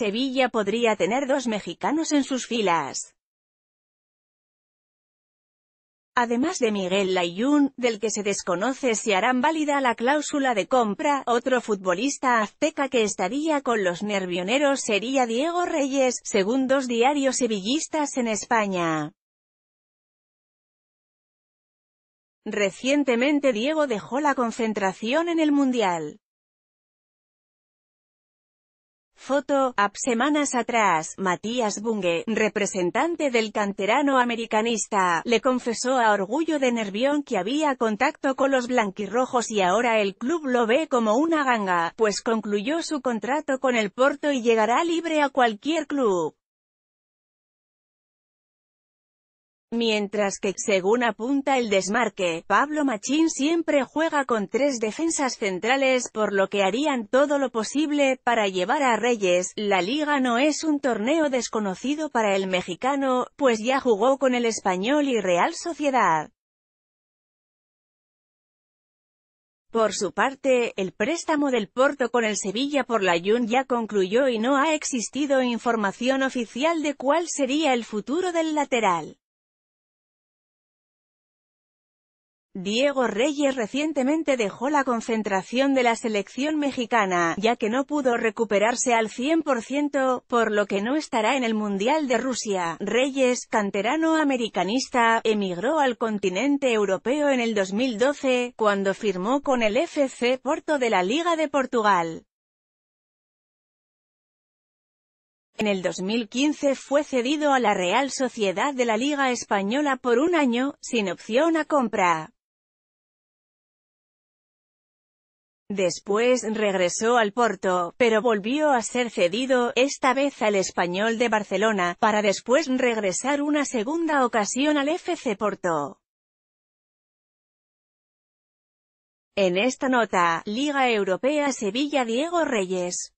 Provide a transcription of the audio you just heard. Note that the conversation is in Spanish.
Sevilla podría tener dos mexicanos en sus filas. Además de Miguel Layún, del que se desconoce si harán válida la cláusula de compra, otro futbolista azteca que estaría con los nervioneros sería Diego Reyes, según dos diarios sevillistas en España. Recientemente Diego dejó la concentración en el Mundial. Foto, app semanas atrás, Matías Bunge, representante del canterano americanista, le confesó a Orgullo de Nervión que había contacto con los blanquirrojos y ahora el club lo ve como una ganga, pues concluyó su contrato con el Porto y llegará libre a cualquier club. Mientras que según apunta el desmarque, Pablo Machín siempre juega con tres defensas centrales por lo que harían todo lo posible para llevar a Reyes. La liga no es un torneo desconocido para el mexicano, pues ya jugó con el Español y Real Sociedad. Por su parte, el préstamo del Porto con el Sevilla por la Jun ya concluyó y no ha existido información oficial de cuál sería el futuro del lateral. Diego Reyes recientemente dejó la concentración de la selección mexicana, ya que no pudo recuperarse al 100%, por lo que no estará en el Mundial de Rusia. Reyes, canterano americanista, emigró al continente europeo en el 2012, cuando firmó con el FC Porto de la Liga de Portugal. En el 2015 fue cedido a la Real Sociedad de la Liga Española por un año, sin opción a compra. Después regresó al Porto, pero volvió a ser cedido, esta vez al Español de Barcelona, para después regresar una segunda ocasión al FC Porto. En esta nota, Liga Europea Sevilla Diego Reyes